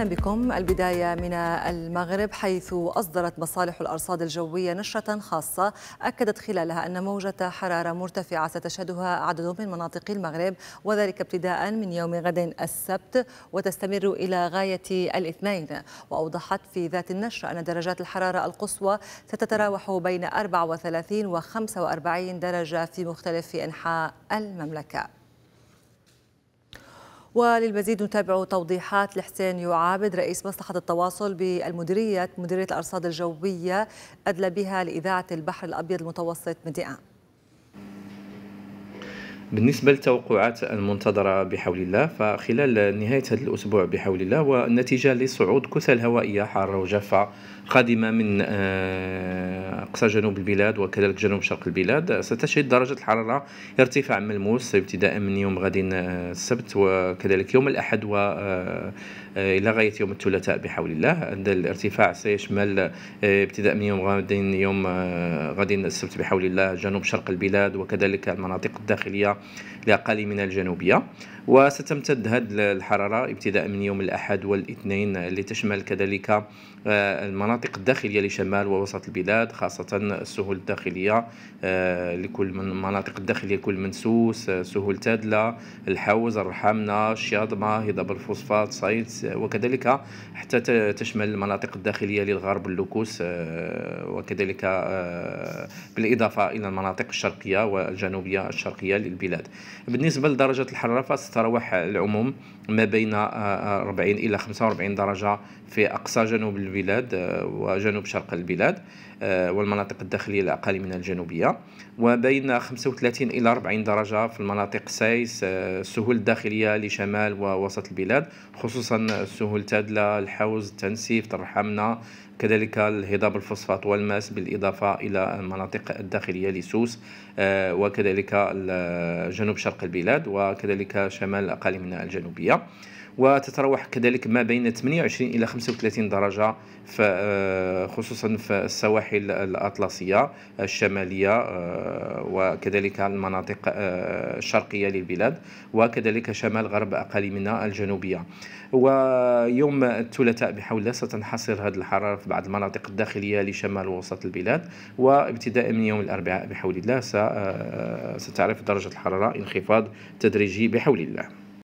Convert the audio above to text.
أهلا بكم البداية من المغرب حيث أصدرت مصالح الأرصاد الجوية نشرة خاصة أكدت خلالها أن موجة حرارة مرتفعة ستشهدها عدد من مناطق المغرب وذلك ابتداء من يوم غد السبت وتستمر إلى غاية الاثنين وأوضحت في ذات النشرة أن درجات الحرارة القصوى ستتراوح بين 34 و 45 درجة في مختلف أنحاء المملكة وللمزيد نتابع توضيحات لحسين يعابد رئيس مصلحة التواصل بالمديرية مديرية الأرصاد الجوية أدلى بها لإذاعة البحر الأبيض المتوسط مديان بالنسبة للتوقعات المنتظرة بحول الله فخلال نهاية هذا الأسبوع بحول الله والنتيجة لصعود كتل هوائية حارة وجافة قادمة من آه، أقصى جنوب البلاد وكذلك جنوب شرق البلاد ستشهد درجة الحرارة ارتفاع ملموس ابتداء من يوم غد السبت وكذلك يوم الأحد و آه، إلى غاية يوم الثلاثاء بحول الله هذا الارتفاع سيشمل آه، ابتداء من يوم غد يوم آه، غد السبت بحول الله جنوب شرق البلاد وكذلك المناطق الداخلية لأقل من الجنوبية وستمتد هذه الحرارة ابتداء من يوم الأحد والاثنين لتشمل كذلك المناطق الداخلية لشمال ووسط البلاد خاصة خاصة السهول الداخلية آه، لكل من المناطق الداخلية كل من سوس آه، سهول تادلة الحوز الرحامنة الشاضمة هضاب الفوسفات صيد وكذلك حتى تشمل المناطق الداخلية للغرب اللوكوس آه، وكذلك بالإضافة إلى المناطق الشرقية والجنوبية الشرقية للبلاد بالنسبة لدرجة الحرارة فتتراوح العموم ما بين 40 إلى 45 درجة في أقصى جنوب البلاد وجنوب شرق البلاد والمناطق الداخلية الاقاليم من الجنوبية وبين 35 إلى 40 درجة في المناطق سايس السهول آه، الداخلية لشمال ووسط البلاد خصوصا السهول تادلة الحوز تنسيف ترحمنا كذلك الهضاب الفوسفات والماس بالإضافة إلى المناطق الداخلية لسوس آه، وكذلك جنوب شرق البلاد وكذلك شمال أقاليمنا الجنوبية وتتراوح كذلك ما بين 28 الى 35 درجه آه، خصوصا في السواحل الاطلسيه الشماليه آه، وكذلك المناطق آه، الشرقية للبلاد وكذلك شمال غرب أقاليمنا الجنوبية ويوم الثلاثاء بحول الله ستنحصر هذه الحرارة في بعض المناطق الداخلية لشمال ووسط البلاد وابتداء من يوم الأربعاء بحول الله آه، ستعرف درجة الحرارة انخفاض تدريجي بحول الله